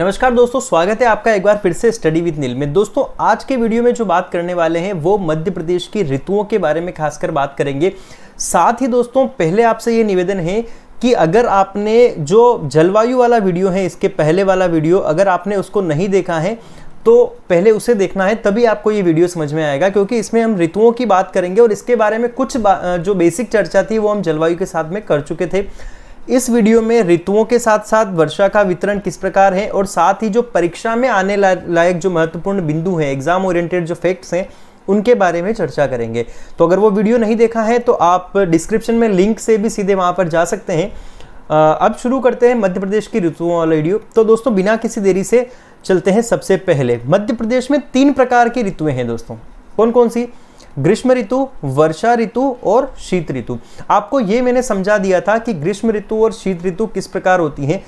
नमस्कार दोस्तों स्वागत है आपका एक बार फिर से स्टडी विद नील में दोस्तों आज के वीडियो में जो बात करने वाले हैं वो मध्य प्रदेश की ऋतुओं के बारे में खासकर बात करेंगे साथ ही दोस्तों पहले आपसे ये निवेदन है कि अगर आपने जो जलवायु वाला वीडियो है इसके पहले वाला वीडियो अगर आपने उसको नहीं देखा है तो पहले उसे देखना है तभी आपको ये वीडियो समझ में आएगा क्योंकि इसमें हम ऋतुओं की बात करेंगे और इसके बारे में कुछ जो बेसिक चर्चा थी वो हम जलवायु के साथ में कर चुके थे इस वीडियो में ऋतुओं के साथ साथ वर्षा का वितरण किस प्रकार है और साथ ही जो परीक्षा में आने लायक जो महत्वपूर्ण बिंदु हैं एग्जाम ओरिएंटेड जो फैक्ट्स हैं उनके बारे में चर्चा करेंगे तो अगर वो वीडियो नहीं देखा है तो आप डिस्क्रिप्शन में लिंक से भी सीधे वहाँ पर जा सकते हैं अब शुरू करते हैं मध्य प्रदेश की ऋतुओं वाला वीडियो तो दोस्तों बिना किसी देरी से चलते हैं सबसे पहले मध्य प्रदेश में तीन प्रकार की ऋतुएँ हैं दोस्तों कौन कौन सी ग्रीष्म ऋतु वर्षा ऋतु और शीत ऋतु आपको ये मैंने समझा दिया था कि ग्रीष्म ऋतु और शीत ऋतु किस प्रकार होती है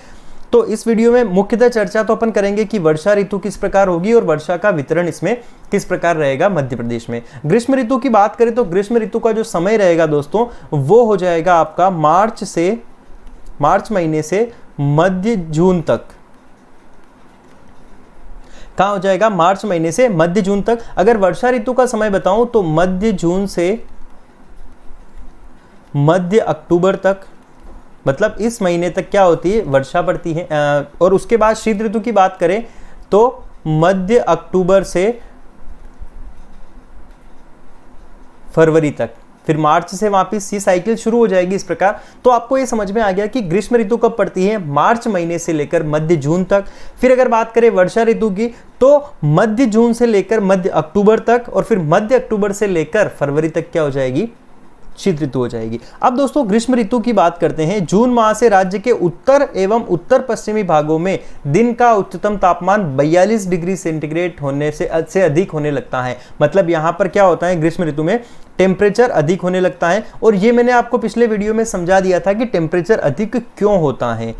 तो इस वीडियो में मुख्यतः चर्चा तो अपन करेंगे कि वर्षा ऋतु किस प्रकार होगी और वर्षा का वितरण इसमें किस प्रकार रहेगा मध्य प्रदेश में ग्रीष्म ऋतु की बात करें तो ग्रीष्म ऋतु का जो समय रहेगा दोस्तों वो हो जाएगा आपका मार्च से मार्च महीने से मध्य जून तक कहाँ हो जाएगा मार्च महीने से मध्य जून तक अगर वर्षा ऋतु का समय बताऊं तो मध्य जून से मध्य अक्टूबर तक मतलब इस महीने तक क्या होती है वर्षा पड़ती है और उसके बाद शीत ऋतु की बात करें तो मध्य अक्टूबर से फरवरी तक फिर मार्च से वापस सी साइकिल शुरू हो जाएगी इस प्रकार तो आपको ये समझ में आ गया कि ग्रीष्म ऋतु कब पड़ती है मार्च महीने से लेकर मध्य जून तक फिर अगर बात करें वर्षा ऋतु की तो मध्य जून से लेकर मध्य अक्टूबर तक और फिर मध्य अक्टूबर से लेकर फरवरी तक क्या हो जाएगी शीत ऋतु हो जाएगी अब दोस्तों ग्रीष्म ऋतु की बात करते हैं जून माह से राज्य के उत्तर एवं उत्तर पश्चिमी भागों में दिन का उच्चतम तापमान 42 डिग्री सेंटीग्रेड होने से से अधिक होने लगता है मतलब यहाँ पर क्या होता है ग्रीष्म ऋतु में टेम्परेचर अधिक होने लगता है और ये मैंने आपको पिछले वीडियो में समझा दिया था कि टेम्परेचर अधिक क्यों होता है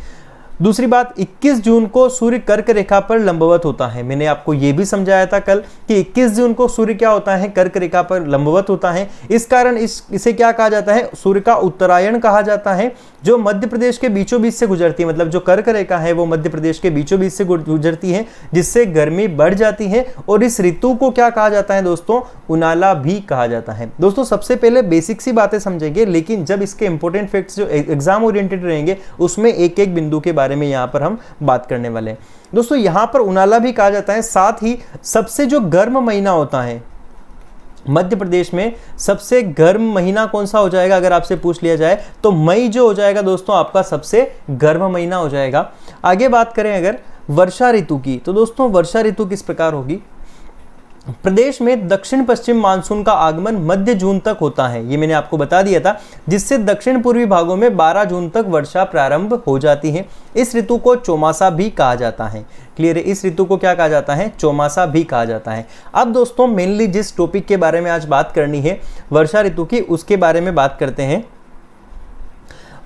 दूसरी बात 21 जून को सूर्य कर्क रेखा पर लंबवत होता है मैंने आपको यह भी समझाया था कल कि 21 जून को सूर्य क्या होता है कर्क रेखा पर लंबवत होता है इस कारण इस इसे क्या कहा जाता है सूर्य का उत्तरायण कहा जाता है जो मध्य प्रदेश के बीचों बीच से गुजरती है मतलब जो कर्क रेखा है वो मध्य प्रदेश के बीचों बीच से गुजरती है जिससे गर्मी बढ़ जाती है और इस ऋतु को क्या कहा जाता है दोस्तों उनाला भी कहा जाता है दोस्तों सबसे पहले बेसिक सी बातें समझेंगे लेकिन जब इसके इंपोर्टेंट फैक्ट्स जो एग्जाम e-, ओरिएंटेड रहेंगे उसमें एक एक बिंदु के बारे बारे में यहाँ पर हम बात करने वाले हैं दोस्तों यहाँ पर उनाला भी कहा जाता है साथ ही सबसे जो गर्म महीना होता है मध्य प्रदेश में सबसे गर्म महीना कौन सा हो जाएगा अगर आपसे पूछ लिया जाए तो मई जो हो जाएगा दोस्तों आपका सबसे गर्म महीना हो जाएगा आगे बात करें अगर वर्षा ऋतु की तो दोस्तों वर्षा ऋतु किस प्रकार होगी प्रदेश में दक्षिण पश्चिम मानसून का आगमन मध्य जून तक होता है ये मैंने आपको बता दिया था जिससे दक्षिण पूर्वी भागों में 12 जून तक वर्षा प्रारंभ हो जाती है इस ऋतु को चौमासा भी कहा जाता है क्लियर है इस ऋतु को क्या कहा जाता है चौमासा भी कहा जाता है अब दोस्तों मेनली जिस टॉपिक के बारे में आज बात करनी है वर्षा ऋतु की उसके बारे में बात करते हैं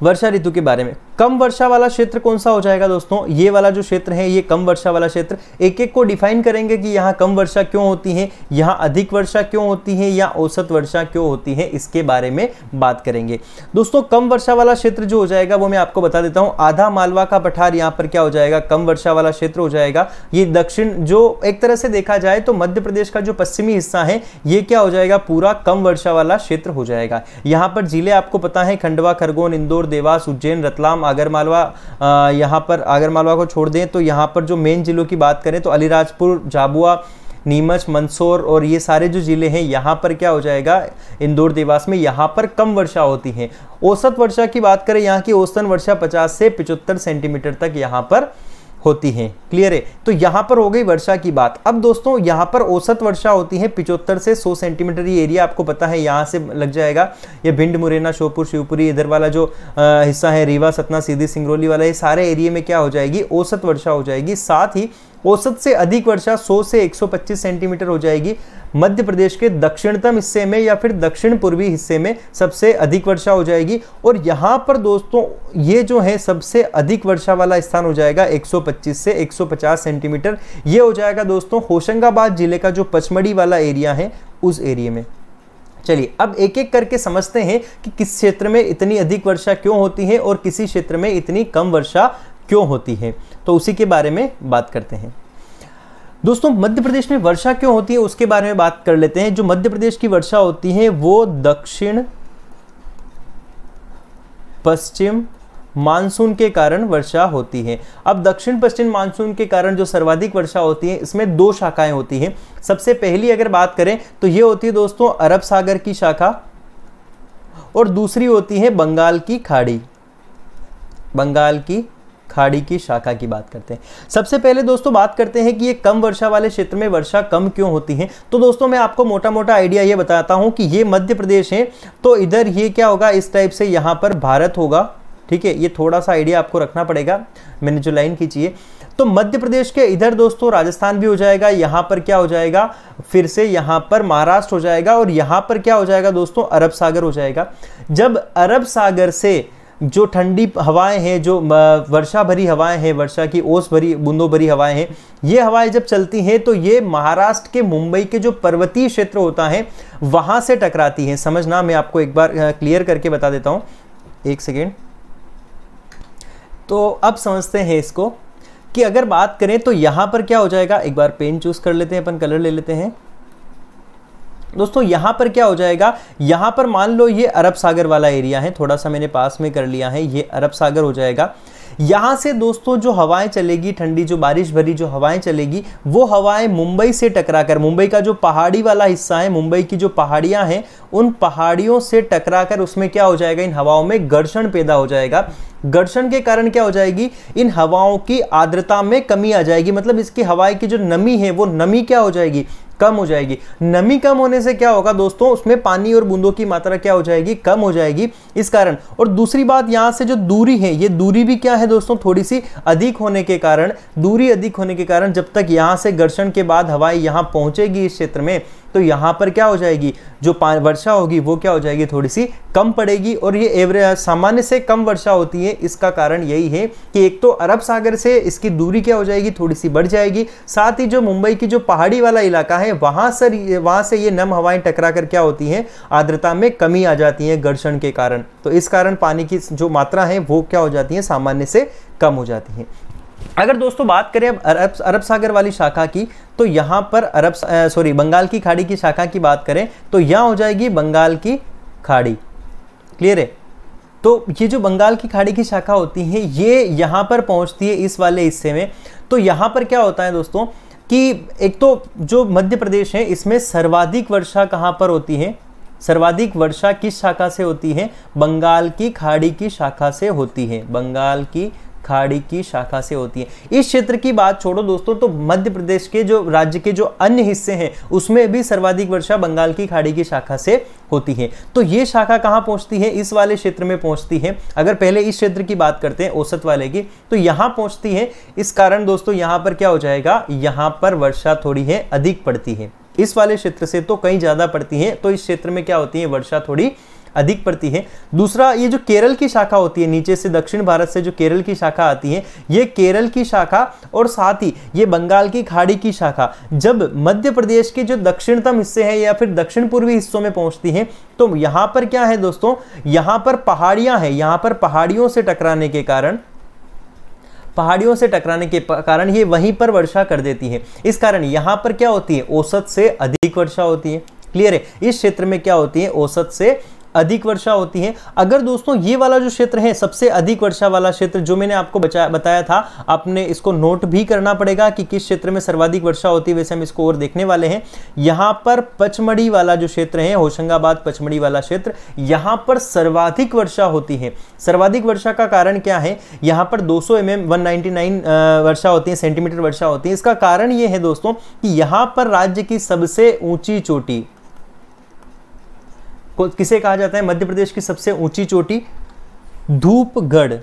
वर्षा ऋतु के बारे में कम वर्षा वाला क्षेत्र कौन सा हो जाएगा दोस्तों ये वाला जो क्षेत्र है ये कम वर्षा वाला क्षेत्र एक एक को डिफाइन करेंगे कि यहाँ कम वर्षा क्यों होती है यहाँ अधिक वर्षा क्यों होती है या औसत वर्षा क्यों होती है इसके बारे में बात करेंगे दोस्तों कम वर्षा वाला क्षेत्र जो हो जाएगा वो मैं आपको बता देता हूँ आधा मालवा का पठार यहाँ पर क्या हो जाएगा कम वर्षा वाला क्षेत्र हो जाएगा ये दक्षिण जो एक तरह से देखा जाए तो मध्य प्रदेश का जो पश्चिमी हिस्सा है ये क्या हो जाएगा पूरा कम वर्षा वाला क्षेत्र हो जाएगा यहाँ पर जिले आपको पता है खंडवा खरगोन इंदौर देवास उज्जैन रतलाम हम आगरमालवा यहाँ पर आगरमालवा को छोड़ दें तो यहाँ पर जो मेन ज़िलों की बात करें तो अलीराजपुर झाबुआ नीमच मंदसौर और ये सारे जो ज़िले हैं यहाँ पर क्या हो जाएगा इंदौर देवास में यहाँ पर कम वर्षा होती है औसत वर्षा की बात करें यहाँ की औसतन वर्षा 50 से 75 सेंटीमीटर तक यहाँ पर होती हैं क्लियर है तो यहाँ पर हो गई वर्षा की बात अब दोस्तों यहाँ पर औसत वर्षा होती है पिचहत्तर से 100 सेंटीमीटर ये एरिया आपको पता है यहाँ से लग जाएगा ये भिंड मुरैना शोपुर शिवपुरी इधर वाला जो हिस्सा है रीवा सतना सीधी सिंगरौली वाला ये सारे एरिए में क्या हो जाएगी औसत वर्षा हो जाएगी साथ ही औसत से अधिक वर्षा 100 से 125 सेंटीमीटर हो जाएगी मध्य प्रदेश के दक्षिणतम हिस्से में या फिर दक्षिण पूर्वी हिस्से में सबसे अधिक वर्षा हो जाएगी और यहाँ पर दोस्तों ये जो है सबसे अधिक वर्षा वाला स्थान हो जाएगा 125 से 150 सेंटीमीटर ये हो जाएगा दोस्तों होशंगाबाद जिले का जो पचमढ़ी वाला एरिया है उस एरिए में चलिए अब एक एक करके समझते हैं कि किस क्षेत्र में इतनी अधिक वर्षा क्यों होती है और किसी क्षेत्र में इतनी कम वर्षा क्यों होती है तो उसी के बारे में बात करते हैं दोस्तों मध्य प्रदेश में वर्षा क्यों होती है उसके बारे में बात कर लेते हैं जो मध्य प्रदेश की वर्षा होती है वो दक्षिण पश्चिम मानसून के कारण वर्षा होती है अब दक्षिण पश्चिम मानसून के कारण जो सर्वाधिक वर्षा होती है इसमें दो शाखाएं होती हैं सबसे पहली अगर बात करें तो ये होती है दोस्तों अरब सागर की शाखा और दूसरी होती है बंगाल की खाड़ी बंगाल की खाड़ी की शाखा की बात करते हैं सबसे पहले दोस्तों बात करते हैं कि ये कम वर्षा वाले क्षेत्र में वर्षा कम क्यों होती है तो दोस्तों मैं आपको मोटा मोटा आइडिया ये बताता हूँ कि ये मध्य प्रदेश है तो इधर ये क्या होगा इस टाइप से यहाँ पर भारत होगा ठीक है ये थोड़ा सा आइडिया आपको रखना पड़ेगा मैंने जो लाइन खींची है तो मध्य प्रदेश के इधर दोस्तों राजस्थान भी हो जाएगा यहां पर क्या हो जाएगा फिर से यहां पर महाराष्ट्र हो जाएगा और यहां पर क्या हो जाएगा दोस्तों अरब सागर हो जाएगा जब अरब सागर से जो ठंडी हवाएं हैं जो वर्षा भरी हवाएं हैं वर्षा की ओस भरी बूंदों भरी हवाएं हैं ये हवाएं जब चलती हैं तो ये महाराष्ट्र के मुंबई के जो पर्वतीय क्षेत्र होता है वहां से टकराती हैं समझना मैं आपको एक बार क्लियर करके बता देता हूं एक सेकेंड तो अब समझते हैं इसको कि अगर बात करें तो यहां पर क्या हो जाएगा एक बार पेन चूज़ कर लेते हैं अपन कलर ले लेते हैं दोस्तों यहाँ पर क्या हो जाएगा यहाँ पर मान लो ये अरब सागर वाला एरिया है थोड़ा सा मैंने पास में कर लिया है ये अरब सागर हो जाएगा यहाँ से दोस्तों जो हवाएं चलेगी ठंडी जो बारिश भरी जो हवाएं चलेगी वो हवाएं मुंबई से टकराकर मुंबई का जो पहाड़ी वाला हिस्सा है मुंबई की जो पहाड़ियां हैं उन पहाड़ियों से टकराकर उसमें क्या हो जाएगा इन हवाओं में घर्षण पैदा हो जाएगा घर्षण के कारण क्या हो जाएगी इन हवाओं की आर्द्रता में कमी आ जाएगी मतलब इसकी हवाएं की जो नमी है वो नमी क्या हो जाएगी कम हो जाएगी नमी कम होने से क्या होगा दोस्तों उसमें पानी और बूंदों की मात्रा क्या हो जाएगी कम हो जाएगी इस कारण और दूसरी बात यहां से जो दूरी है ये दूरी भी क्या है दोस्तों थोड़ी सी अधिक होने के कारण दूरी अधिक होने के कारण जब तक यहां से घर्षण के बाद हवाएं यहां पहुंचेगी इस क्षेत्र में तो यहाँ पर क्या हो जाएगी जो वर्षा होगी वो क्या हो जाएगी थोड़ी सी कम पड़ेगी और ये एवरेज सामान्य से कम वर्षा होती है इसका कारण यही है कि एक तो अरब सागर से इसकी दूरी क्या हो जाएगी थोड़ी सी बढ़ जाएगी साथ ही जो मुंबई की जो पहाड़ी वाला इलाका है वहाँ सर वहाँ से ये नम हवाएं टकरा कर क्या होती हैं आर्द्रता में कमी आ जाती है घर्षण के कारण तो इस कारण पानी की जो मात्रा है वो क्या हो जाती है सामान्य से कम हो जाती है अगर दोस्तों बात करें अब अरब अरब सागर वाली शाखा की तो यहाँ पर अरब सॉरी बंगाल की खाड़ी की शाखा की बात करें तो यहां हो जाएगी बंगाल की खाड़ी क्लियर है तो ये जो बंगाल की खाड़ी की शाखा होती है ये यहाँ पर पहुँचती है इस वाले हिस्से में तो यहाँ पर क्या होता है दोस्तों कि एक तो जो मध्य प्रदेश है इसमें सर्वाधिक वर्षा कहाँ पर होती है सर्वाधिक वर्षा किस शाखा से होती है बंगाल की खाड़ी की शाखा से होती है बंगाल की खाड़ी की शाखा से होती है इस क्षेत्र की बात छोड़ो दोस्तों तो मध्य प्रदेश के जो राज्य के जो अन्य हिस्से हैं उसमें भी सर्वाधिक वर्षा बंगाल की खाड़ी की शाखा से होती है तो ये शाखा कहाँ पहुँचती है इस वाले क्षेत्र में पहुँचती है अगर पहले इस क्षेत्र की बात करते हैं औसत वाले की तो यहाँ पहुँचती है इस कारण दोस्तों यहाँ पर क्या हो जाएगा यहाँ पर वर्षा थोड़ी है अधिक पड़ती है इस वाले क्षेत्र से तो कहीं ज़्यादा पड़ती है तो इस क्षेत्र में क्या होती है वर्षा थोड़ी अधिक पड़ती है दूसरा ये जो केरल की शाखा होती है नीचे से दक्षिण भारत से जो केरल की शाखा आती है ये केरल की शाखा और साथ ही ये बंगाल की खाड़ी की शाखा जब मध्य प्रदेश के जो दक्षिणतम हिस्से हैं या फिर दक्षिण पूर्वी हिस्सों में पहुंचती है तो यहाँ पर क्या है दोस्तों यहाँ पर पहाड़ियाँ हैं यहाँ पर पहाड़ियों से टकराने के कारण पहाड़ियों से टकराने के कारण ये वहीं पर वर्षा कर देती है इस कारण यहाँ पर क्या होती है औसत से अधिक वर्षा होती है क्लियर है इस क्षेत्र में क्या होती है औसत से अधिक वर्षा होती है अगर दोस्तों ये वाला जो क्षेत्र है सबसे अधिक वर्षा वाला क्षेत्र जो मैंने आपको बताया था आपने इसको नोट भी करना पड़ेगा कि किस क्षेत्र में सर्वाधिक वर्षा होती है वैसे हम इसको और देखने वाले हैं यहां पर पचमढ़ी वाला जो क्षेत्र है होशंगाबाद पचमढ़ी वाला क्षेत्र यहाँ पर सर्वाधिक वर्षा होती है सर्वाधिक वर्षा का कारण क्या है यहां पर दो सौ एम एम वर्षा होती है सेंटीमीटर वर्षा होती है इसका कारण ये है दोस्तों कि यहाँ पर राज्य की सबसे ऊंची चोटी किसे कहा जाता है मध्य प्रदेश की सबसे ऊंची चोटी धूपगढ़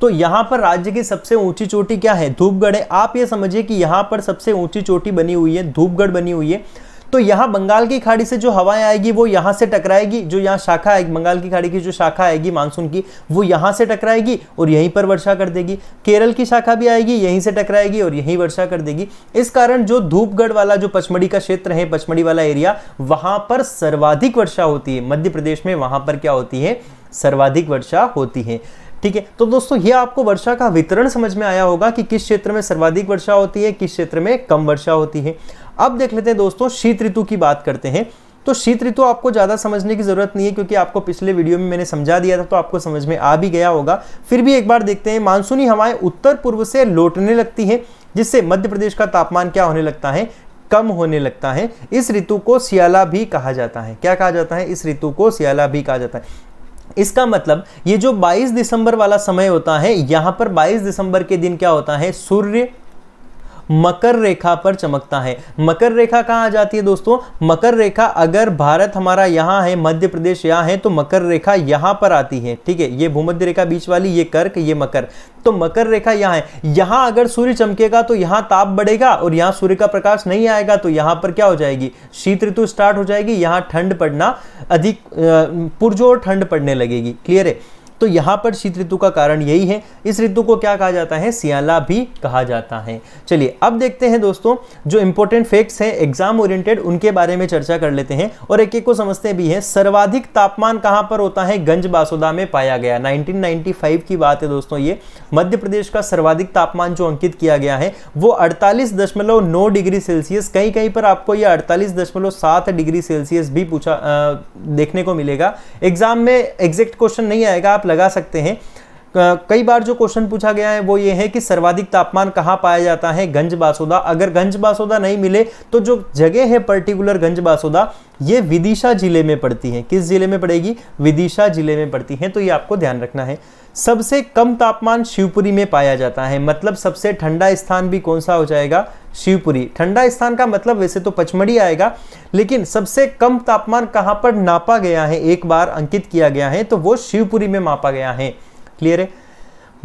तो यहां पर राज्य की सबसे ऊंची चोटी क्या है धूपगढ़ है आप यह समझिए कि यहां पर सबसे ऊंची चोटी बनी हुई है धूपगढ़ बनी हुई है तो यहां बंगाल की खाड़ी से जो हवाएं आएगी वो यहां से टकराएगी जो यहाँ शाखा आएगी बंगाल की खाड़ी की जो शाखा आएगी मानसून की वो यहां से टकराएगी और यहीं पर वर्षा कर देगी केरल की शाखा भी आएगी यहीं से टकराएगी और यहीं वर्षा कर देगी इस कारण जो धूपगढ़ वाला जो पचमढ़ी का क्षेत्र है पचमढ़ी वाला एरिया वहां पर सर्वाधिक वर्षा होती है मध्य प्रदेश में वहां पर क्या होती है सर्वाधिक वर्षा होती है ठीक है तो दोस्तों ये आपको वर्षा का वितरण समझ में आया होगा कि किस क्षेत्र में सर्वाधिक वर्षा होती है किस क्षेत्र में कम वर्षा होती है अब देख लेते हैं दोस्तों शीत ऋतु की बात करते हैं तो शीत ऋतु आपको ज़्यादा समझने की ज़रूरत नहीं है क्योंकि आपको पिछले वीडियो में मैंने समझा दिया था तो आपको समझ में आ भी गया होगा फिर भी एक बार देखते हैं मानसूनी हवाएं उत्तर पूर्व से लौटने लगती हैं जिससे मध्य प्रदेश का तापमान क्या होने लगता है कम होने लगता है इस ऋतु को सियाला भी कहा जाता है क्या कहा जाता है इस ऋतु को सियाला भी कहा जाता है इसका मतलब ये जो 22 दिसंबर वाला समय होता है यहाँ पर 22 दिसंबर के दिन क्या होता है सूर्य मकर रेखा पर चमकता है मकर रेखा कहाँ आ जाती है दोस्तों मकर रेखा अगर भारत हमारा यहाँ है मध्य प्रदेश यहाँ है तो मकर रेखा यहाँ पर आती है ठीक है ये भूमध्य रेखा बीच वाली ये कर्क ये मकर तो मकर रेखा यहाँ है यहाँ अगर सूर्य चमकेगा तो यहाँ ताप बढ़ेगा और यहाँ सूर्य का प्रकाश नहीं आएगा तो यहाँ पर क्या हो जाएगी शीत ऋतु स्टार्ट हो जाएगी यहाँ ठंड पड़ना अधिक पुरजोर ठंड पड़ने लगेगी क्लियर है तो यहाँ पर शीत ऋतु का कारण यही है इस ऋतु को क्या कहा जाता है सियाला भी कहा जाता है चलिए अब देखते हैं दोस्तों जो इंपॉर्टेंट फैक्ट्स हैं एग्जाम ओरिएंटेड उनके बारे में चर्चा कर लेते हैं और एक एक को समझते भी हैं सर्वाधिक तापमान कहाँ पर होता है गंज बासोदा में पाया गया नाइनटीन की बात है दोस्तों ये मध्य प्रदेश का सर्वाधिक तापमान जो अंकित किया गया है वो अड़तालीस डिग्री सेल्सियस कहीं कहीं पर आपको यह अड़तालीस डिग्री सेल्सियस भी पूछा देखने को मिलेगा एग्जाम में एग्जैक्ट क्वेश्चन नहीं आएगा आप लगा सकते हैं कई बार जो क्वेश्चन पूछा गया है वो ये है कि सर्वाधिक तापमान कहाँ पाया जाता है गंज बासोदा अगर गंज बासोदा नहीं मिले तो जो जगह है पर्टिकुलर गंज बासोदा ये विदिशा जिले में पड़ती है किस जिले में पड़ेगी विदिशा जिले में पड़ती है तो ये आपको ध्यान रखना है सबसे कम तापमान शिवपुरी में पाया जाता है मतलब सबसे ठंडा स्थान भी कौन सा हो जाएगा शिवपुरी ठंडा स्थान का मतलब वैसे तो पचमढ़ी आएगा लेकिन सबसे कम तापमान कहां पर नापा गया है एक बार अंकित किया गया है तो वो शिवपुरी में मापा गया है क्लियर है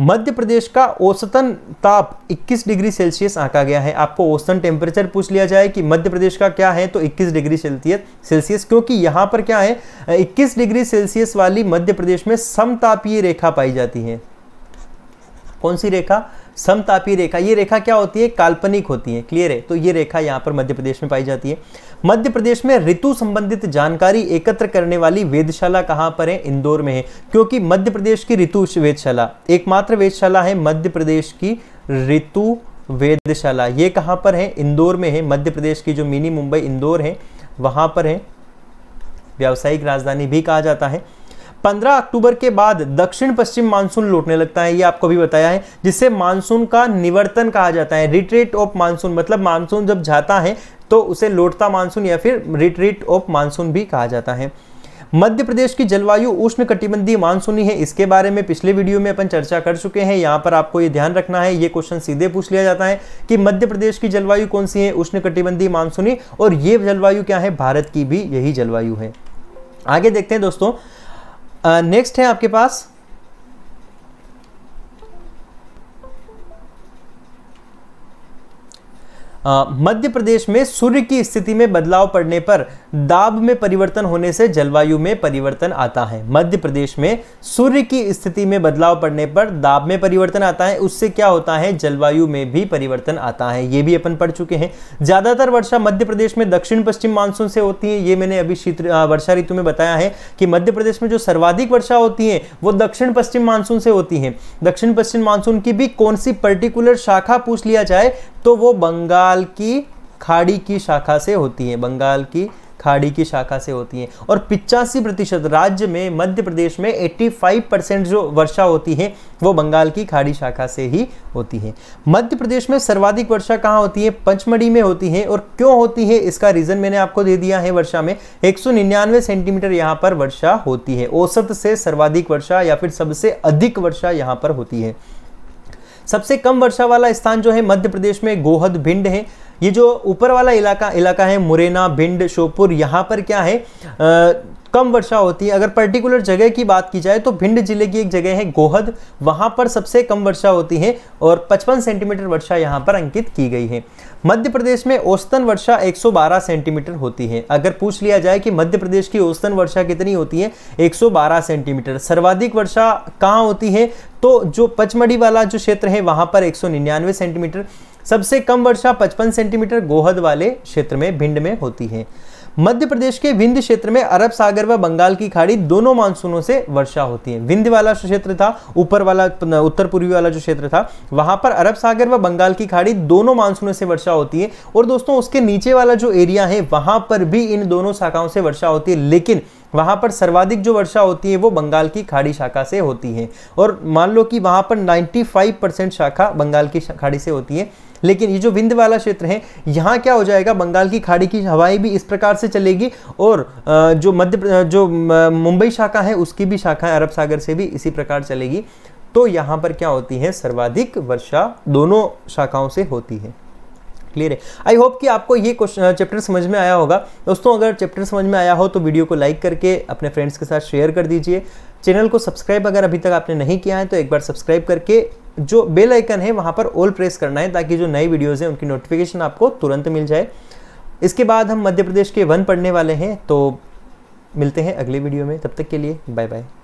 मध्य प्रदेश का औसतन ताप 21 डिग्री सेल्सियस आंका गया है आपको औसतन टेम्परेचर पूछ लिया जाए कि मध्य प्रदेश का क्या है तो 21 डिग्री सेल्सियस क्योंकि यहां पर क्या है 21 डिग्री सेल्सियस वाली मध्य प्रदेश में समतापीय रेखा पाई जाती है कौन सी रेखा समतापी रेखा ये रेखा क्या होती है काल्पनिक होती है क्लियर है तो ये रेखा यहाँ पर मध्य प्रदेश में पाई जाती है मध्य प्रदेश में ऋतु संबंधित जानकारी एकत्र करने वाली वेदशाला कहाँ पर है इंदौर में है क्योंकि मध्य प्रदेश की ऋतु वेदशाला एकमात्र वेदशाला है मध्य प्रदेश की ऋतु वेदशाला ये कहाँ पर है इंदौर में है मध्य प्रदेश की जो मिनी मुंबई इंदौर है वहाँ पर है व्यावसायिक राजधानी भी कहा जाता है 15 अक्टूबर के बाद दक्षिण पश्चिम मानसून लौटने लगता है ये आपको भी बताया है जिससे मानसून का निवर्तन कहा जाता है रिट्रीट ऑफ मानसून मतलब मानसून जब जाता है तो उसे लौटता मानसून या फिर रिट्रीट ऑफ मानसून भी कहा जाता है मध्य प्रदेश की जलवायु उष्ण मानसूनी है इसके बारे में पिछले वीडियो में अपन चर्चा कर चुके हैं यहाँ पर आपको ये ध्यान रखना है ये क्वेश्चन सीधे पूछ लिया जाता है कि मध्य प्रदेश की जलवायु कौन सी है उष्ण कटिबंधी मानसूनी और ये जलवायु क्या है भारत की भी यही जलवायु है आगे देखते हैं दोस्तों नेक्स्ट uh, है आपके पास मध्य प्रदेश में सूर्य की स्थिति में बदलाव पड़ने पर दाब में परिवर्तन होने से जलवायु में परिवर्तन आता है मध्य प्रदेश में सूर्य की स्थिति में बदलाव पड़ने पर दाब में परिवर्तन आता है उससे क्या होता है जलवायु में भी परिवर्तन आता है ये भी अपन पढ़ चुके हैं ज़्यादातर वर्षा मध्य प्रदेश में दक्षिण पश्चिम मानसून से होती है ये मैंने अभी शीत वर्षा ऋतु में बताया है कि मध्य प्रदेश में जो सर्वाधिक वर्षा होती है वो दक्षिण पश्चिम मानसून से होती है दक्षिण पश्चिम मानसून की भी कौन सी पर्टिकुलर शाखा पूछ लिया जाए तो वो बंगाल बंगाल की खाड़ी की शाखा से होती है बंगाल की खाड़ी की शाखा से होती हैं और पिचासी प्रतिशत राज्य में मध्य प्रदेश में 85 परसेंट जो वर्षा होती है वो बंगाल की खाड़ी शाखा से ही होती है मध्य प्रदेश में सर्वाधिक वर्षा कहाँ होती है पंचमढ़ी में होती है और क्यों होती है इसका रीज़न मैंने आपको दे दिया है वर्षा में एक सेंटीमीटर यहाँ पर वर्षा होती है औसत से सर्वाधिक वर्षा या फिर सबसे अधिक वर्षा यहाँ पर होती है सबसे कम वर्षा वाला स्थान जो है मध्य प्रदेश में गोहद भिंड है ये जो ऊपर वाला इलाका इलाका है मुरैना भिंड शोपुर यहाँ पर क्या है आ, कम वर्षा होती है अगर पर्टिकुलर जगह की बात की जाए तो भिंड जिले की एक जगह है गोहद वहां पर सबसे कम वर्षा होती है और 55 सेंटीमीटर वर्षा यहाँ पर अंकित की गई है मध्य प्रदेश में औसतन वर्षा 112 सेंटीमीटर होती है अगर पूछ लिया जाए कि मध्य प्रदेश की औसतन वर्षा कितनी होती है 112 सेंटीमीटर सर्वाधिक वर्षा कहाँ होती है तो जो पचमढ़ी वाला जो क्षेत्र है वहाँ पर एक सेंटीमीटर सबसे कम वर्षा पचपन सेंटीमीटर गोहद वाले क्षेत्र में भिंड में होती है मध्य प्रदेश के विंध्य क्षेत्र में अरब सागर व बंगाल की खाड़ी दोनों मानसूनों से वर्षा होती है विंध्य वाला क्षेत्र था ऊपर वाला उत्तर पूर्वी वाला जो क्षेत्र था वहां पर अरब सागर व बंगाल की खाड़ी दोनों मानसूनों से वर्षा होती है और दोस्तों उसके नीचे वाला जो एरिया है वहां पर भी इन दोनों शाखाओं से वर्षा होती है लेकिन वहां पर सर्वाधिक जो वर्षा होती है वो बंगाल की खाड़ी शाखा से होती है और मान लो कि वहां पर 95 परसेंट शाखा बंगाल की खाड़ी से होती है लेकिन ये जो विंध्य वाला क्षेत्र है यहाँ क्या हो जाएगा बंगाल की खाड़ी की हवाएं भी इस प्रकार से चलेगी और जो मध्य जो मुंबई शाखा है उसकी भी शाखाएं अरब सागर से भी इसी प्रकार चलेगी तो यहाँ पर क्या होती है सर्वाधिक वर्षा दोनों शाखाओं से होती है क्लियर है आई होप कि आपको ये क्वेश्चन चैप्टर समझ में आया होगा दोस्तों अगर चैप्टर समझ में आया हो तो वीडियो को लाइक करके अपने फ्रेंड्स के साथ शेयर कर दीजिए चैनल को सब्सक्राइब अगर अभी तक आपने नहीं किया है तो एक बार सब्सक्राइब करके जो बेल आइकन है वहाँ पर ऑल प्रेस करना है ताकि जो नए वीडियोज़ हैं उनकी नोटिफिकेशन आपको तुरंत मिल जाए इसके बाद हम मध्य प्रदेश के वन पढ़ने वाले हैं तो मिलते हैं अगले वीडियो में तब तक के लिए बाय बाय